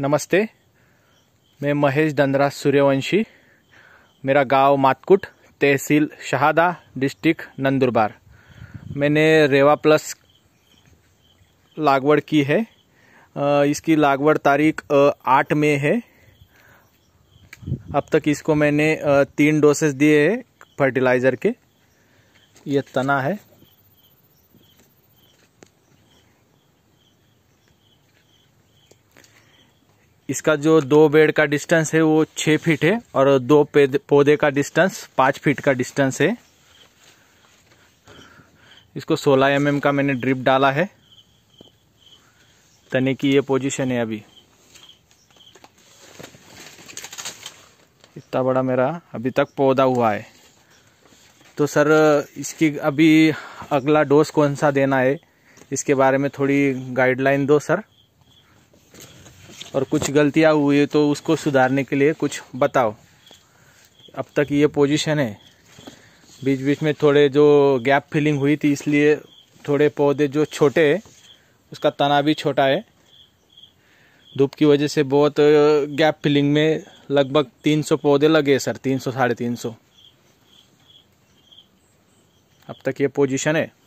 नमस्ते मैं महेश दंदरा सूर्यवंशी मेरा गांव मातकुट तहसील शहादा डिस्ट्रिक्ट नंदुरबार मैंने रेवा प्लस लागवड़ की है इसकी लागवड़ तारीख आठ मई है अब तक इसको मैंने तीन डोसेस दिए हैं फर्टिलाइज़र के ये तना है इसका जो दो बेड का डिस्टेंस है वो छः फीट है और दो पौधे का डिस्टेंस पाँच फीट का डिस्टेंस है इसको 16 एम mm का मैंने ड्रिप डाला है तने की ये पोजीशन है अभी इतना बड़ा मेरा अभी तक पौधा हुआ है तो सर इसकी अभी अगला डोज कौन सा देना है इसके बारे में थोड़ी गाइडलाइन दो सर और कुछ गलतियाँ हुई है तो उसको सुधारने के लिए कुछ बताओ अब तक ये पोजीशन है बीच बीच में थोड़े जो गैप फिलिंग हुई थी इसलिए थोड़े पौधे जो छोटे है उसका तना भी छोटा है धूप की वजह से बहुत गैप फिलिंग में लगभग 300 पौधे लगे सर 300 साढ़े तीन सौ अब तक ये पोजीशन है